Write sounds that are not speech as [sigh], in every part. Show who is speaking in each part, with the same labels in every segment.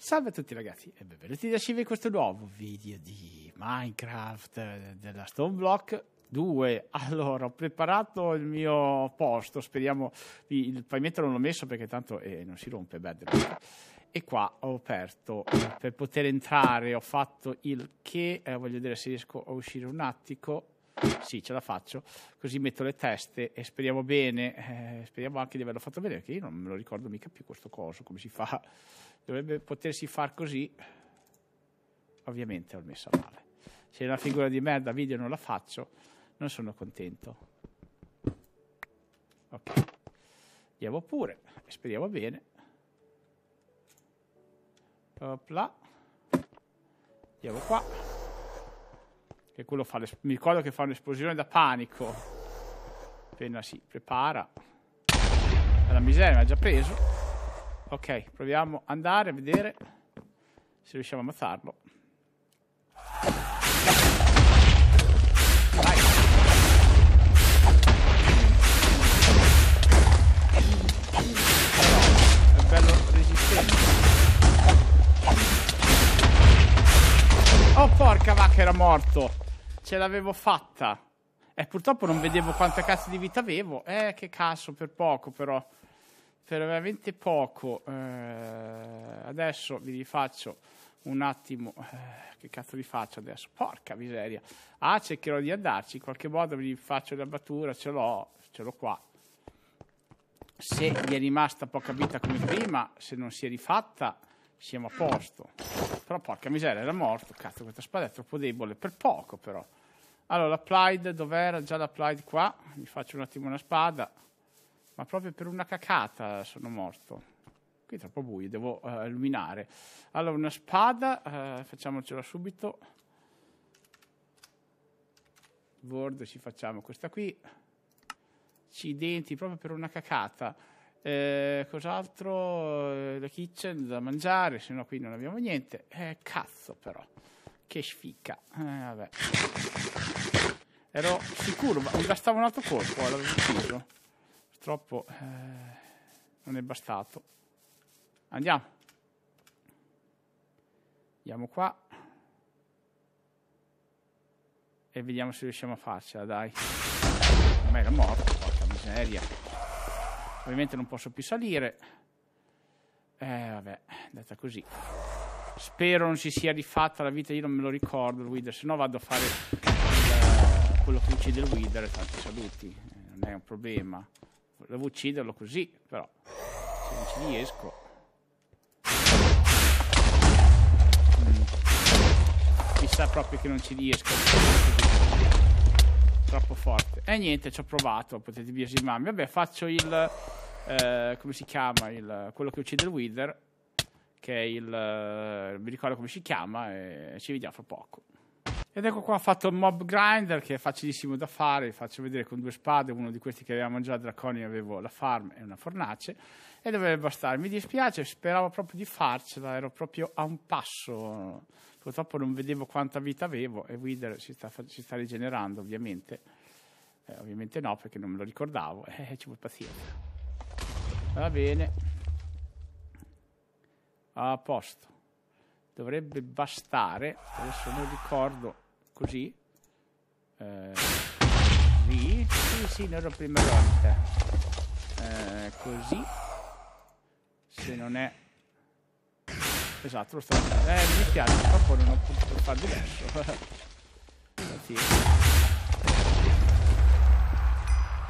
Speaker 1: Salve a tutti ragazzi e benvenuti da Shiva in questo nuovo video di Minecraft eh, della Stoneblock 2. Allora, ho preparato il mio posto, speriamo, il pavimento non l'ho messo perché tanto eh, non si rompe, beh, e qua ho aperto, eh, per poter entrare ho fatto il che, eh, voglio vedere se riesco a uscire un attico, sì, ce la faccio. Così metto le teste e speriamo bene. Eh, speriamo anche di averlo fatto bene, perché io non me lo ricordo mica più questo coso, come si fa dovrebbe potersi far così ovviamente l'ho messa male se è una figura di merda video non la faccio non sono contento ok andiamo pure speriamo bene Opla. andiamo qua che quello fa mi ricordo che fa un'esplosione da panico appena si prepara alla miseria mi ha già preso Ok, proviamo ad andare a vedere se riusciamo a ammazzarlo. Oh porca vacca era morto. Ce l'avevo fatta. E eh, purtroppo non vedevo quante cazzo di vita avevo. Eh, che cazzo, per poco però per veramente poco. Eh, adesso vi rifaccio un attimo. Eh, che cazzo vi faccio adesso? Porca miseria. Ah, cercherò di andarci. In qualche modo vi faccio la battura. Ce l'ho, ce l'ho qua. Se gli è rimasta poca vita come prima, se non si è rifatta, siamo a posto. Però porca miseria, era morto. Cazzo, questa spada è troppo debole. Per poco, però. Allora, l'applied dov'era? Già l'applied qua. Vi faccio un attimo una spada ma proprio per una cacata sono morto. Qui è troppo buio, devo uh, illuminare. Allora, una spada, uh, facciamocela subito. Word, ci facciamo questa qui. Ci denti proprio per una cacata. Eh, cos'altro? Eh, La kitchen da mangiare, se no qui non abbiamo niente. Eh, cazzo però, che sfica. Eh, vabbè. Ero sicuro, ma mi bastava un altro colpo, l'avevo chiuso purtroppo eh, non è bastato. Andiamo. Andiamo qua. E vediamo se riusciamo a farcela, dai. Ma era morto, porca miseria. Ovviamente non posso più salire. Eh, vabbè, è andata così. Spero non si sia rifatta la vita, io non me lo ricordo il Wither, se no vado a fare quello che uccide il Wither e tanti saluti. Eh, non è un problema. Volevo ucciderlo così, però se non ci riesco. Mi sa proprio che non ci riesco. Troppo forte. E eh, niente, ci ho provato, potete mamma. Vabbè, faccio il... Eh, come si chiama? Il, quello che uccide il Wither. Che è il... Eh, mi ricordo come si chiama e ci vediamo fra poco. Ed ecco qua ho fatto il mob grinder che è facilissimo da fare, vi faccio vedere con due spade, uno di questi che avevamo già draconi, avevo la farm e una fornace e doveva bastare. Mi dispiace, speravo proprio di farcela, ero proprio a un passo, purtroppo non vedevo quanta vita avevo e Wither si sta, si sta rigenerando ovviamente, eh, ovviamente no perché non me lo ricordavo, eh, ci vuole pazienza. Va bene, a posto dovrebbe bastare adesso non ricordo così. Eh, lì. Sì, sì, non era la prima volta. Eh, così. Se non è... Esatto, lo sto facendo. Eh, mi piace, purtroppo non ho potuto fare diverso. [laughs] sì.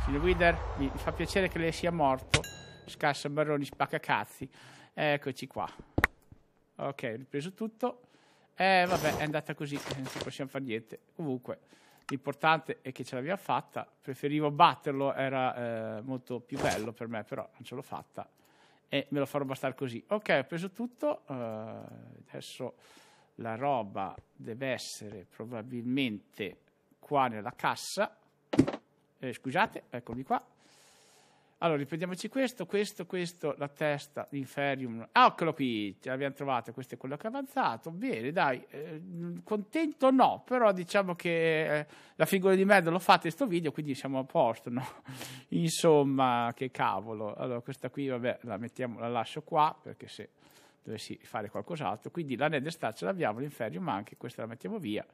Speaker 1: Signor Wider, mi fa piacere che lei sia morto. Scassa Barroni, spacca cazzi. Eccoci qua. Ok, ho ripreso tutto. Eh, vabbè, è andata così, eh, non ci possiamo fare niente. Comunque, l'importante è che ce l'abbiamo fatta. Preferivo batterlo, era eh, molto più bello per me, però non ce l'ho fatta. E me lo farò bastare così. Ok, ho preso tutto. Uh, adesso la roba deve essere probabilmente qua nella cassa. Eh, scusate, eccomi qua. Allora, riprendiamoci questo, questo, questo, la testa, l'inferium. Ah, eccolo qui, ce l'abbiamo trovato, questo è quello che è avanzato. Bene, dai, eh, contento no, però diciamo che eh, la figura di merda l'ho fatta in questo video, quindi siamo a posto, no? [laughs] Insomma, che cavolo. Allora, questa qui, vabbè, la, mettiamo, la lascio qua, perché se dovessi fare qualcos'altro. Quindi la Ned star ce l'abbiamo, l'inferium anche, questa la mettiamo via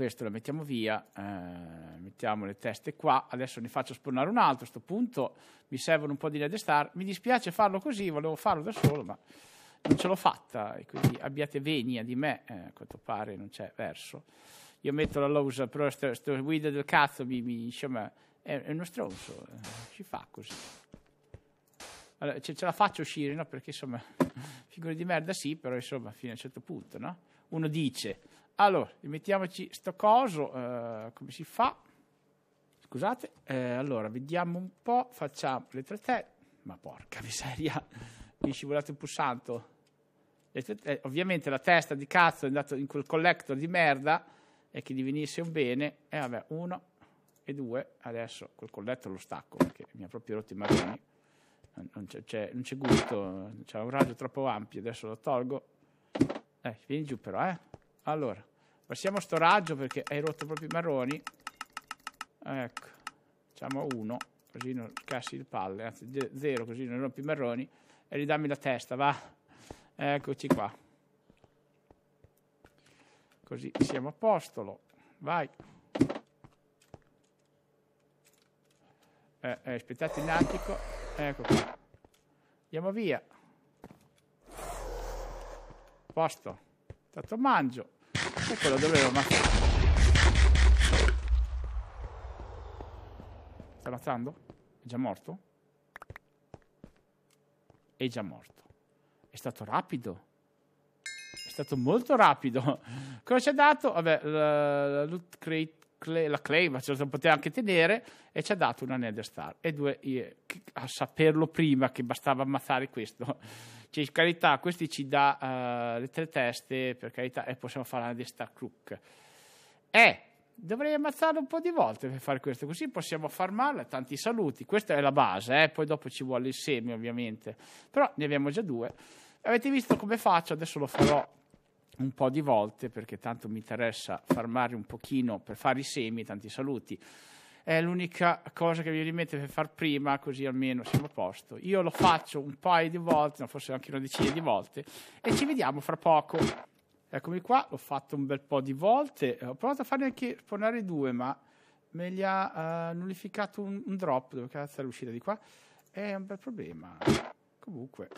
Speaker 1: questo lo mettiamo via, eh, mettiamo le teste qua, adesso ne faccio spawnare un altro, a questo punto mi servono un po' di LED star, mi dispiace farlo così, volevo farlo da solo, ma non ce l'ho fatta, e quindi abbiate venia di me, eh, a quanto pare non c'è verso. Io metto la Lowe's, però sto, guida del cazzo mi, mi insomma, è, è uno stronzo, ci eh, fa così. Allora, ce, ce, la faccio uscire, no? Perché insomma, [laughs] figure di merda sì, però insomma, fino a un certo punto, no? Uno dice, allora, mettiamoci sto coso, eh, come si fa? Scusate, eh, allora, vediamo un po', facciamo le tre T, ma porca miseria, [laughs] mi è scivolato il pulsante. Eh, ovviamente la testa di cazzo è andata in quel collector di merda e che divenisse un bene, e vabbè, uno e due, adesso quel collector lo stacco perché mi ha proprio rotto i marroni, non c'è, c'è, non c'è gusto, c'è un raggio troppo ampio, adesso lo tolgo. Eh, vieni giù però, eh. Allora, Passiamo sto raggio perché hai rotto proprio i marroni. Ecco. Facciamo uno. Così non scassi il palle. Anzi, zero così non rompi i marroni. E ridammi la testa, va. Eccoci qua. Così siamo a postolo. Vai. Eh, eh, aspettate un attimo. Ecco qua. Andiamo via. Posto. Tanto mangio e quello dovremmo ammazzare. Sta ammazzando? È già morto? È già morto. È stato rapido. È stato molto rapido. [laughs] Cosa ci ha dato? Vabbè, la, loot crate la claim, ce la poteva anche tenere, e ci ha dato una Nether Star. E due, a saperlo prima che bastava ammazzare questo cioè, carità, questi ci dà uh, le tre teste, per carità, e possiamo fare una destra crook. Eh, dovrei ammazzarlo un po' di volte per fare questo, così possiamo farmarla, tanti saluti. Questa è la base, eh? poi dopo ci vuole il semi, ovviamente. Però ne abbiamo già due. Avete visto come faccio? Adesso lo farò un po' di volte perché tanto mi interessa farmare un pochino per fare i semi, tanti saluti è l'unica cosa che mi viene in mente per far prima, così almeno siamo a posto. Io lo faccio un paio di volte, forse anche una decina di volte, e ci vediamo fra poco. Eccomi qua, l'ho fatto un bel po' di volte, eh, ho provato a farne anche spawnare due, ma me li ha uh, nullificato un, un, drop, dove cazzo è l'uscita di qua? È un bel problema. Comunque,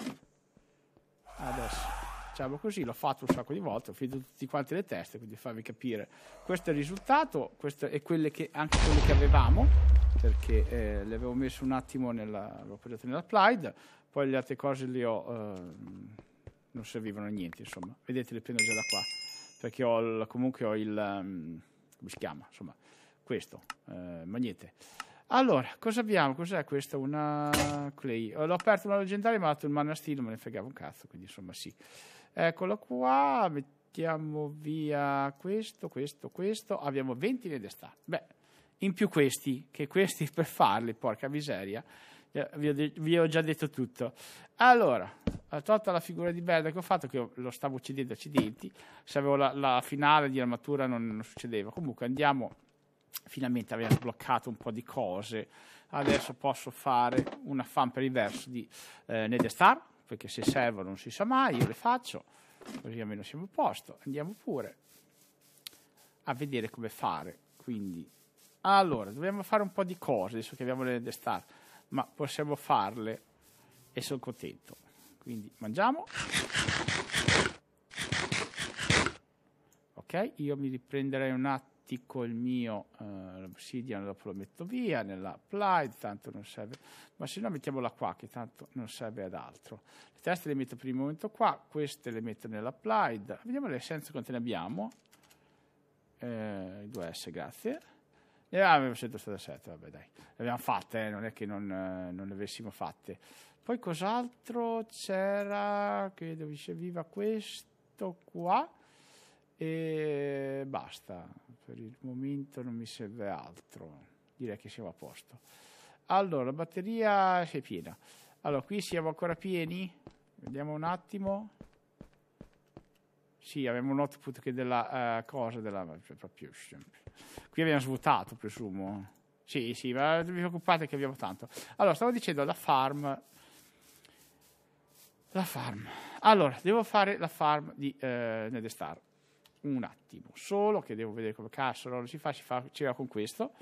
Speaker 1: adesso diciamo così, l'ho fatto un sacco di volte, ho finito tutti quanti le teste, quindi farvi capire questo è il risultato questo è quelle che, anche quelle che avevamo, perché eh, le avevo messe un attimo nella, l'ho preso nell'applied, poi le altre cose le ho, eh, non servivano a niente, insomma, vedete le prendo già da qua, perché ho il, comunque ho il, um, come si chiama, insomma, questo, eh, ma Allora, cosa abbiamo? Cos'è questa? Una clay. L'ho aperto una leggendaria, ma ho dato il manastino, me ne fregavo un cazzo, quindi insomma sì. Eccolo qua, mettiamo via questo, questo, questo. Abbiamo 20 in d'estate. Beh, in più questi, che questi [laughs] per farli, porca miseria, vi ho, de- vi ho già detto tutto. Allora, eh, tolta la figura di Berda che ho fatto, che lo stavo uccidendo accidenti, se avevo la, la finale di armatura non, non succedeva. Comunque andiamo, finalmente abbiamo sbloccato un po' di cose. Adesso posso fare una fan per il verso di eh, Ned Star perché se servono non si sa mai, io le faccio, così almeno siamo a posto. Andiamo pure a vedere come fare. Quindi, allora, dobbiamo fare un po' di cose, adesso che abbiamo le star, ma possiamo farle e sono contento. Quindi, mangiamo. Ok, io mi riprenderei un attimo ticco il mio eh, obsidian dopo lo metto via nella applied tanto non serve ma se no mettiamola qua che tanto non serve ad altro le teste le metto per il momento qua queste le metto nell'applied vediamo le essenze quante ne abbiamo eh, 2S grazie ne avevamo 137 vabbè dai le abbiamo fatte eh, non è che non, eh, non le avessimo fatte poi cos'altro c'era che dove viva questo qua e basta, per il momento non mi serve altro, direi che siamo a posto. Allora, la batteria si è piena. Allora, qui siamo ancora pieni? Vediamo un attimo. Sì, abbiamo un output che della uh, cosa, della, cioè, proprio, Qui abbiamo svuotato, presumo. Sì, sì, ma non vi preoccupate che abbiamo tanto. Allora, stavo dicendo la farm. La farm. Allora, devo fare la farm di uh, Ned Star un attimo solo, che devo vedere come cazzo si fa, si fa, ci va con questo,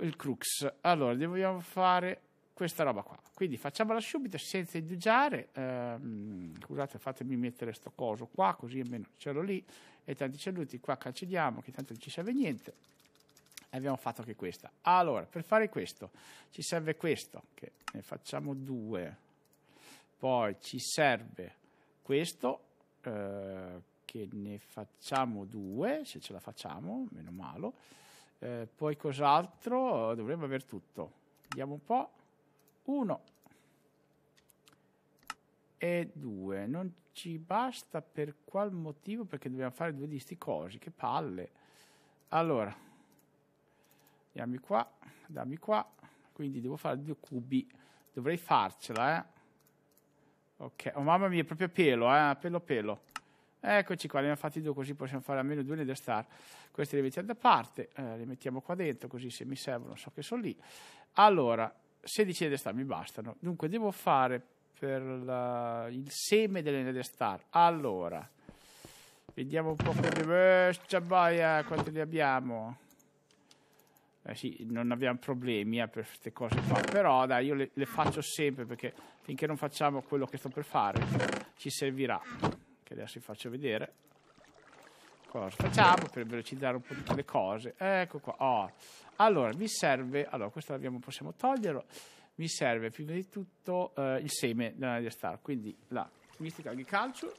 Speaker 1: il crux. Allora, dobbiamo fare questa roba qua. Quindi facciamola subito senza indugiare. Ehm, scusate, fatemi mettere sto coso qua, così almeno ce l'ho lì. E tanti saluti qua cancelliamo, che tanto non ci serve niente. E abbiamo fatto anche questa. Allora, per fare questo ci serve questo, che ne facciamo due. Poi ci serve questo. Eh, che ne facciamo due, se ce la facciamo, meno male. Eh, poi cos'altro? Dovremmo aver tutto. Vediamo un po'. Uno e due. Non ci basta per qual motivo? Perché dobbiamo fare due di sti cosi. Che palle. Allora, dammi qua, dammi qua. Quindi devo fare due cubi. Dovrei farcela, eh. Ok, oh mamma mia, è proprio pelo, eh, pelo pelo. Eccoci qua, ne abbiamo fatti due così possiamo fare almeno due Nether star. Queste le mettiamo da parte, eh, li mettiamo qua dentro così se mi servono so che sono lì. Allora, 16 Nether star mi bastano. Dunque devo fare per la, il seme delle Nether star. Allora, vediamo un po' come... Eh, ciabaia, quanti abbiamo? Eh sì, non abbiamo problemi eh, per queste cose qua, però dai, io le, le faccio sempre perché finché non facciamo quello che sto per fare ci servirà che adesso vi faccio vedere cosa facciamo per velocizzare un po' tutte le cose ecco qua oh. allora mi serve allora questo l'abbiamo, possiamo toglierlo mi serve prima di tutto eh, il seme della Nadia Star quindi la mistica agriculture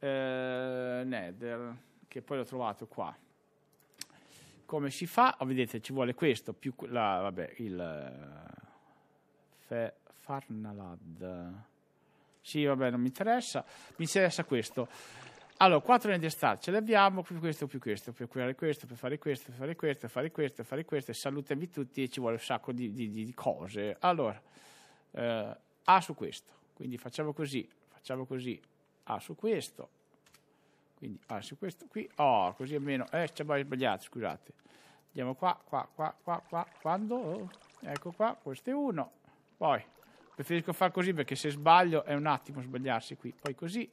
Speaker 1: eh, nether che poi l'ho trovato qua come si fa? Oh, vedete ci vuole questo più la, vabbè il eh, fe, farnalad sì, vabbè, non mi interessa. Mi interessa questo. Allora, quattro linee di star ce l'abbiamo, più questo, più questo, per curare questo, per fare questo, per fare questo, per fare questo, per fare questo, e salutami tutti e ci vuole un sacco di, di, di cose. Allora, eh, A su questo, quindi facciamo così, facciamo così, A su questo, quindi A su questo qui, oh, così almeno, eh, ci abbiamo sbagliato, scusate. Andiamo qua, qua, qua, qua, qua, quando, oh, ecco qua, questo è uno, poi Preferisco far così perché se sbaglio è un attimo sbagliarsi qui. Poi così.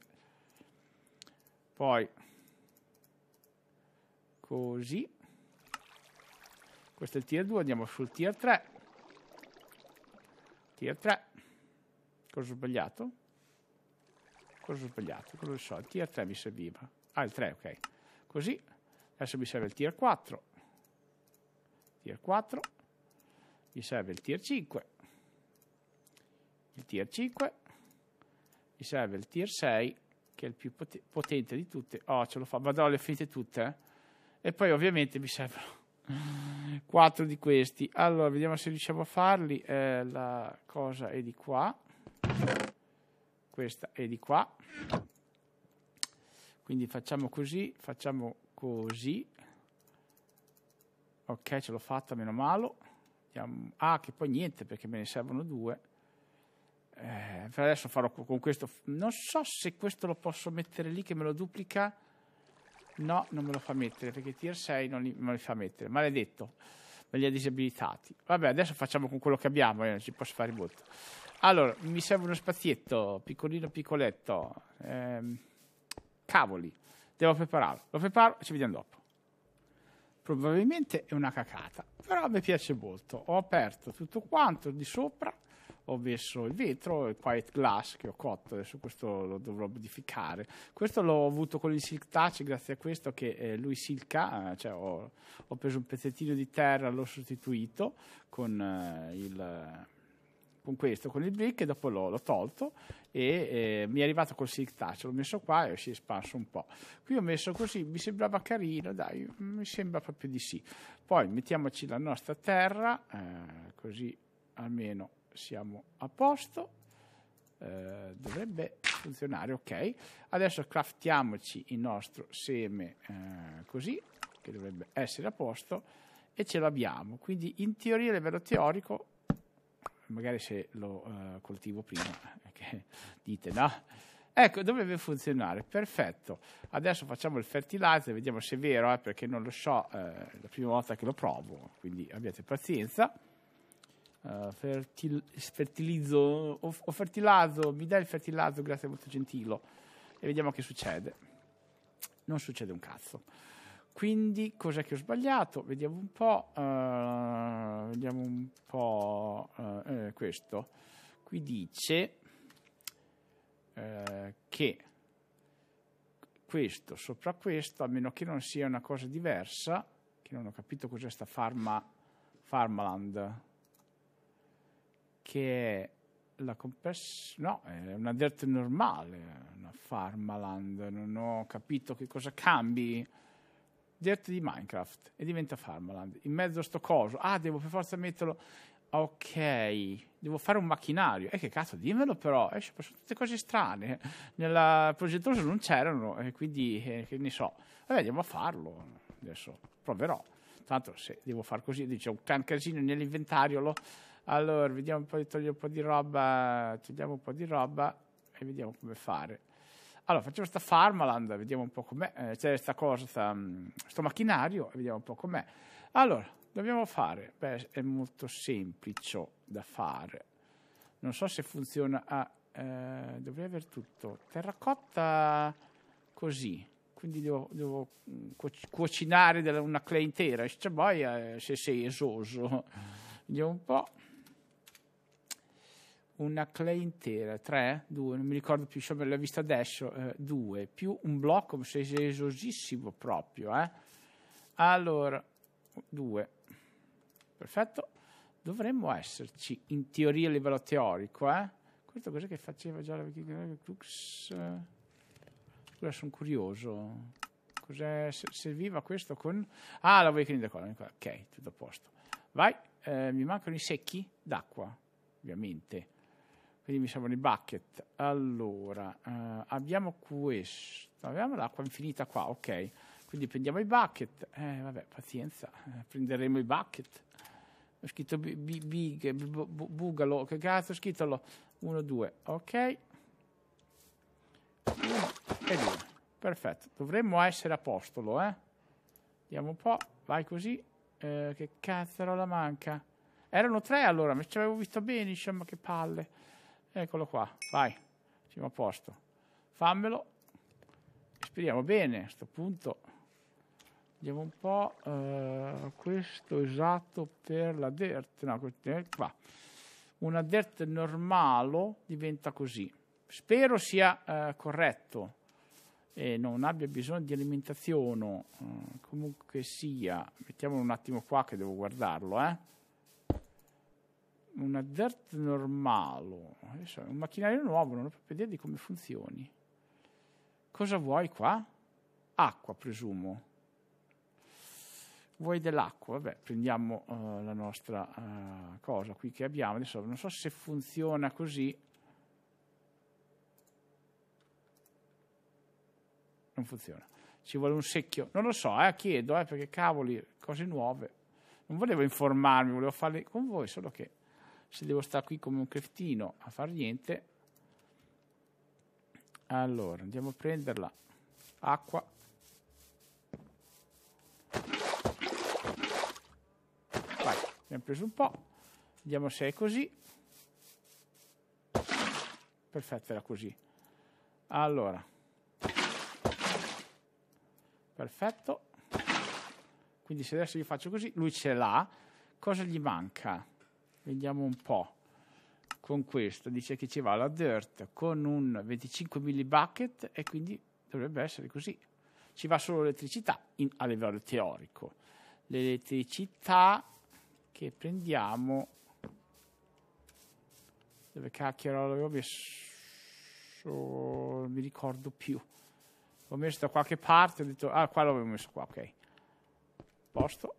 Speaker 1: Poi così. Questo è il tier 2, andiamo sul tier 3. Tier 3. Cosa ho sbagliato? Cosa ho sbagliato? Cosa so, il tier 3 mi serviva. Ah, il 3, ok. Così. Adesso mi serve il tier 4. Tier 4. Mi serve il tier 5 il tier 5, mi serve il tier 6 che è il più potente di tutte. Oh, ce l'ho fatta, vado le finite tutte. Eh. E poi ovviamente mi servono 4 [laughs] di questi. Allora, vediamo se riusciamo a farli. Eh, la cosa è di qua. Questa è di qua. Quindi facciamo così, facciamo così. Ok, ce l'ho fatta, meno male. Ah, che poi niente perché me ne servono due eh, per adesso farò con questo non so se questo lo posso mettere lì che me lo duplica no non me lo fa mettere perché tier 6 non me lo fa mettere maledetto me li ha disabilitati vabbè adesso facciamo con quello che abbiamo io eh, non ci posso fare molto allora mi serve uno spazietto piccolino piccoletto ehm, cavoli devo prepararlo lo preparo e ci vediamo dopo probabilmente è una cacata però mi piace molto ho aperto tutto quanto di sopra ho messo il vetro, il quiet glass che ho cotto, adesso questo lo dovrò modificare. Questo l'ho avuto con il silk touch, grazie a questo che eh, lui silca, eh, cioè ho, ho, preso un pezzettino di terra, l'ho sostituito con eh, il con questo, con il brick e dopo l'ho, l'ho tolto e eh, mi è arrivato col silk touch, l'ho messo qua e si è espanso un po'. Qui ho messo così, mi sembrava carino, dai, mm, mi sembra proprio di sì. Poi mettiamoci la nostra terra, eh, così almeno siamo a posto, eh, dovrebbe funzionare, ok. Adesso craftiamoci il nostro seme eh, così, che dovrebbe essere a posto, e ce l'abbiamo. Quindi in teoria, a livello teorico, magari se lo eh, coltivo prima, eh, che [laughs] dite no? Ecco, dovrebbe funzionare, perfetto. Adesso facciamo il fertilizer, vediamo se è vero, eh, perché non lo so, eh, è la prima volta che lo provo, quindi abbiate pazienza. Eh, fertil, fertilizzo ho o mi dai il fertilizzo, grazie molto gentile. E vediamo che succede. Non succede un cazzo. Quindi cos'è che ho sbagliato? Vediamo un po', uh, vediamo un po' uh, eh, questo. Qui dice che questo sopra questo, a meno che non sia una cosa diversa, che non ho capito cos'è sta farma, Farmaland che è la compress- no, è una DERT normale, una Farmaland, non ho capito che cosa cambi. DERT di Minecraft e diventa Farmaland. In mezzo a sto coso, ah, devo per forza metterlo. Ok, devo fare un macchinario. E eh, che cazzo, dimmelo però. Eh, sono tutte cose strane. Nella progettosa non c'erano, e eh, quindi eh, che ne so. Vabbè, andiamo a farlo. Adesso proverò. Tanto se devo far così, dice un can casino nell'inventario, lo allora, vediamo un po' di togliere un po' di roba, togliamo un po' di roba e vediamo come fare. Allora, facciamo sta Farmaland, vediamo un po' com'è, eh, c'è questa cosa, sta, mm, sto macchinario, vediamo un po' com'è. Allora, dobbiamo fare, beh, è molto semplice da fare. Non so se funziona a... Ah, eh, dovrei aver tutto. Terracotta così, quindi devo, devo mm, cuocinare una clay intera. Cioè, boia, eh, se sei esoso. Vediamo un po' una clay intera, 3, 2, non mi ricordo più, insomma l'ho vista adesso, eh, 2, più un blocco, sei esosissimo proprio, eh. Allora, 2, perfetto, dovremmo esserci in teoria a livello teorico, eh. Questo cos'è che faceva già la vecchia Crux? Eh. Ora sono curioso, cos'è, serviva questo con... Ah, la vuoi che ok, tutto a posto. Vai, eh, mi mancano i secchi d'acqua, ovviamente. Quindi mi servono i bucket. Allora, eh, abbiamo questo. Abbiamo l'acqua infinita qua, ok. Quindi prendiamo i bucket. Eh, vabbè, pazienza. Eh, prenderemo i bucket. Ho scritto b- big, bugalo. Che cazzo ho scritto? 1, 2, ok. 1 e due. Perfetto. Dovremmo essere a posto, eh. Vediamo un po'. Vai così. Eh, che la manca. Erano tre allora, ma ci avevo visto bene, insomma, che palle. Eccolo qua, vai, siamo a posto. Fammelo. Speriamo bene, a questo punto vediamo un po' eh, questo esatto per la DERT. no, qua. Una DERT normale diventa così. Spero sia eh, corretto e non abbia bisogno di alimentazione, eh, comunque sia. Mettiamolo un attimo qua che devo guardarlo, eh una DERT normale, eh, è cioè un macchinario nuovo, non ho proprio idea di come funzioni. Cosa vuoi qua? Acqua, presumo. Vuoi dell'acqua? Vabbè, prendiamo uh, la nostra uh, cosa qui che abbiamo. Adesso non so se funziona così. Non funziona. Ci vuole un secchio. Non lo so, eh, chiedo, eh, perché cavoli, cose nuove. Non volevo informarmi, volevo farle con voi, solo che se devo stare qui come un cretino a far niente allora andiamo a prenderla acqua vai abbiamo preso un po' vediamo se è così perfetto era così allora perfetto quindi se adesso io faccio così lui ce l'ha cosa gli manca? Vediamo un po'. Con questo dice che ci va la dirt con un 25 millibucket e quindi dovrebbe essere così. Ci va solo l'elettricità in, a livello teorico. L'elettricità che prendiamo dove cacchio l'avevo messo non mi ricordo più l'ho messo da qualche parte ho detto ah qua l'avevo messo qua ok posto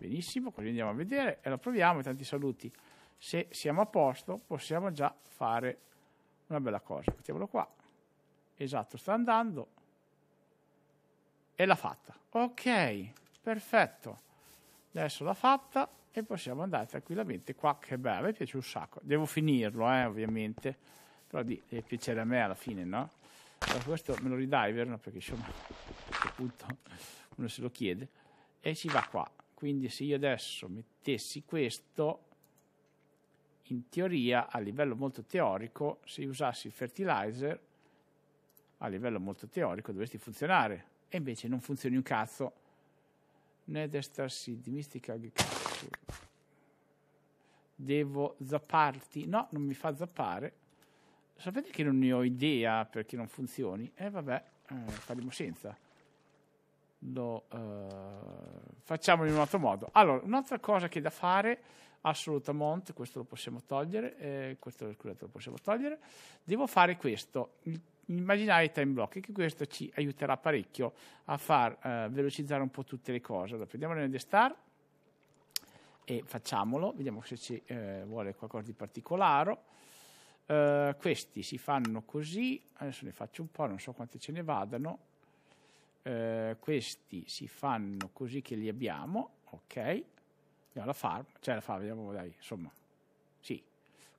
Speaker 1: Benissimo, così andiamo a vedere e lo proviamo e tanti saluti. Se siamo a posto possiamo già fare una bella cosa. Mettiamolo qua. Esatto, sta andando. E l'ha fatta. Ok, perfetto. Adesso l'ha fatta e possiamo andare tranquillamente qua. Che bello, mi piace un sacco. Devo finirlo, eh, ovviamente. Però di, piacere a me alla fine, no? Però questo me lo ridai, vero? No, perché insomma a questo punto uno se lo chiede. E si va qua. Quindi se io adesso mettessi questo, in teoria, a livello molto teorico, se usassi il fertilizer, a livello molto teorico, dovresti funzionare. E invece non funzioni un cazzo. Nether Seed, Mystic Agriculture. Devo zapparti? No, non mi fa zappare. Sapete che non ne ho idea perché non funzioni? E eh, vabbè, eh, faremo senza lo uh, facciamo in un altro modo. Allora, un'altra cosa che è da fare assolutamente, questo lo possiamo togliere, eh, questo scusate, lo possiamo togliere, devo fare questo, immaginare i time block, che questo ci aiuterà parecchio a far uh, velocizzare un po' tutte le cose. Allora, prendiamo nel star e facciamolo, vediamo se ci eh, vuole qualcosa di particolare. Uh, questi si fanno così, adesso ne faccio un po', non so quante ce ne vadano eh, questi si fanno così che li abbiamo, ok, abbiamo la farm, cioè la farm, vediamo, dai, insomma, sì,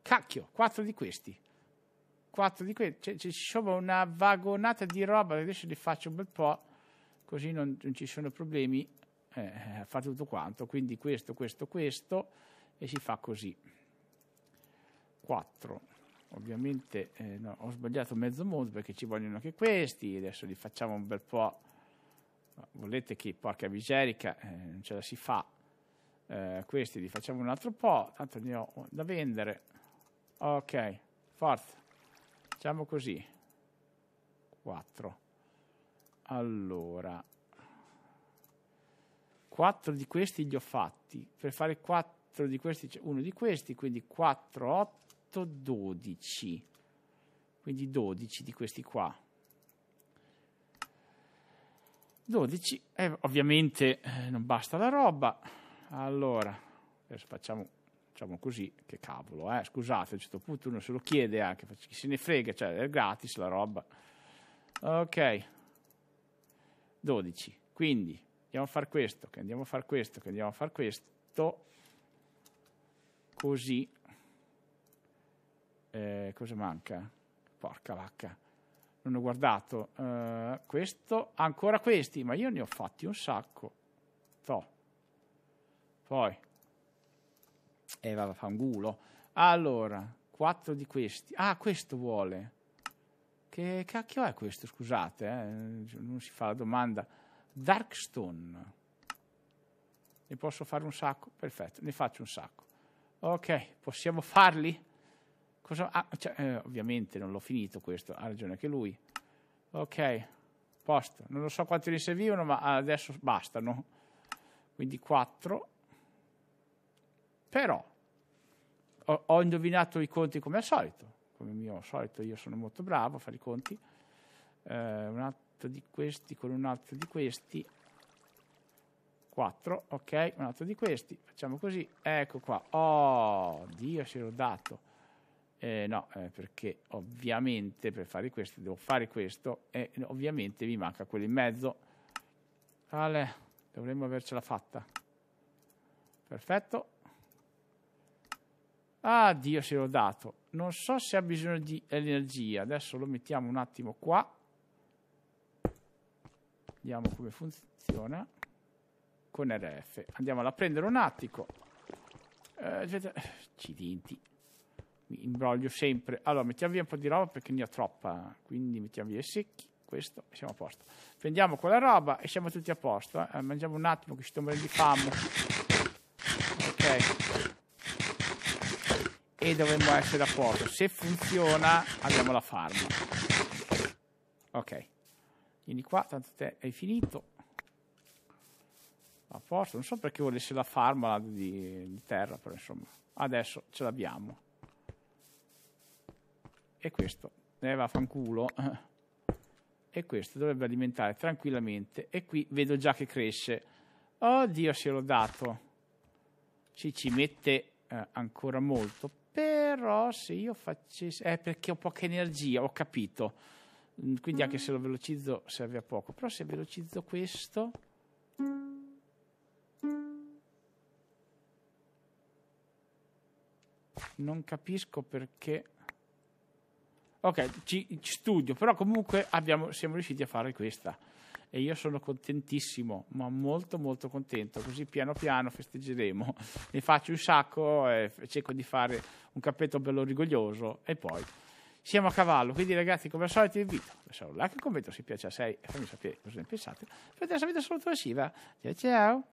Speaker 1: cacchio, quattro di questi, quattro di questi, cioè, ci sono una vagonata di roba, adesso li faccio un bel po', così non, non ci sono problemi eh, fare tutto quanto, quindi questo, questo, questo, e si fa così, Quattro. ovviamente eh, no, ho sbagliato mezzo mondo perché ci vogliono anche questi, adesso li facciamo un bel po' volete che, porca miserica eh, non ce la si fa. Eh, questi li facciamo un altro po', tanto ne ho da vendere. Ok, forza. Facciamo così. 4. Allora. 4 di questi li ho fatti. Per fare 4 di questi c'è uno di questi, quindi 4, 8, 12. Quindi 12 di questi qua. 12, eh, ovviamente eh, non basta la roba, allora adesso facciamo, facciamo così, che cavolo, eh? scusate, a un certo punto uno se lo chiede anche, chi se ne frega, cioè è gratis la roba. Ok, 12, quindi andiamo a fare questo, che andiamo a fare questo, che andiamo a fare questo, così, eh, cosa manca? Porca vacca non ho guardato uh, questo, ancora questi, ma io ne ho fatti un sacco. Toh. Poi, e eh, va fa un culo. Allora, quattro di questi. Ah, questo vuole. Che cacchio è questo? Scusate, eh? non si fa la domanda. Darkstone. Ne posso fare un sacco? Perfetto, ne faccio un sacco. Ok, possiamo farli? Cosa, ah, cioè, eh, ovviamente non l'ho finito questo, ha ragione anche lui. Ok, posto. Non lo so quanti ne servivano, ma adesso bastano. Quindi 4. Però ho, ho indovinato i conti come al solito. Come mio solito io sono molto bravo a fare i conti. Eh, un altro di questi con un altro di questi. 4, ok, un altro di questi. Facciamo così. Ecco qua. Oh, Dio, si è rodato. Eh, no, eh, perché ovviamente per fare questo devo fare questo e ovviamente mi manca quello in mezzo. Vale, dovremmo avercela fatta. Perfetto. Ah, Dio se l'ho dato. Non so se ha bisogno di energia. Adesso lo mettiamo un attimo qua. Vediamo come funziona. Con RF. Andiamo a prendere un attico. Eh, accidenti mi imbroglio sempre. Allora, mettiamo via un po' di roba perché ne ho troppa, quindi mettiamo via i secchi, questo, e siamo a posto. Prendiamo quella roba e siamo tutti a posto. Eh. eh mangiamo un attimo che ci stiamo di fame. Ok. E dovremmo essere a posto. Se funziona, abbiamo la farm. Ok. Vieni qua, tanto te hai finito. A posto, non so perché volesse la farm di, di terra, però insomma, adesso ce l'abbiamo e questo eh, fanculo eh. e questo dovrebbe alimentare tranquillamente e qui vedo già che cresce oddio se l'ho dato ci, ci mette eh, ancora molto però se io facessi è eh, perché ho poca energia ho capito mm, quindi anche mm. se lo velocizzo serve a poco però se velocizzo questo non capisco perché ok, ci, ci studio, però comunque abbiamo, siamo riusciti a fare questa e io sono contentissimo, ma molto molto contento, così piano piano festeggeremo, ne faccio un sacco e cerco di fare un cappetto bello rigoglioso e poi siamo a cavallo, quindi ragazzi come al solito vi invito a lasciare un like, un commento se piace a 6 e fammi sapere cosa ne pensate, vedete la vita solo tua Siva, ciao ciao!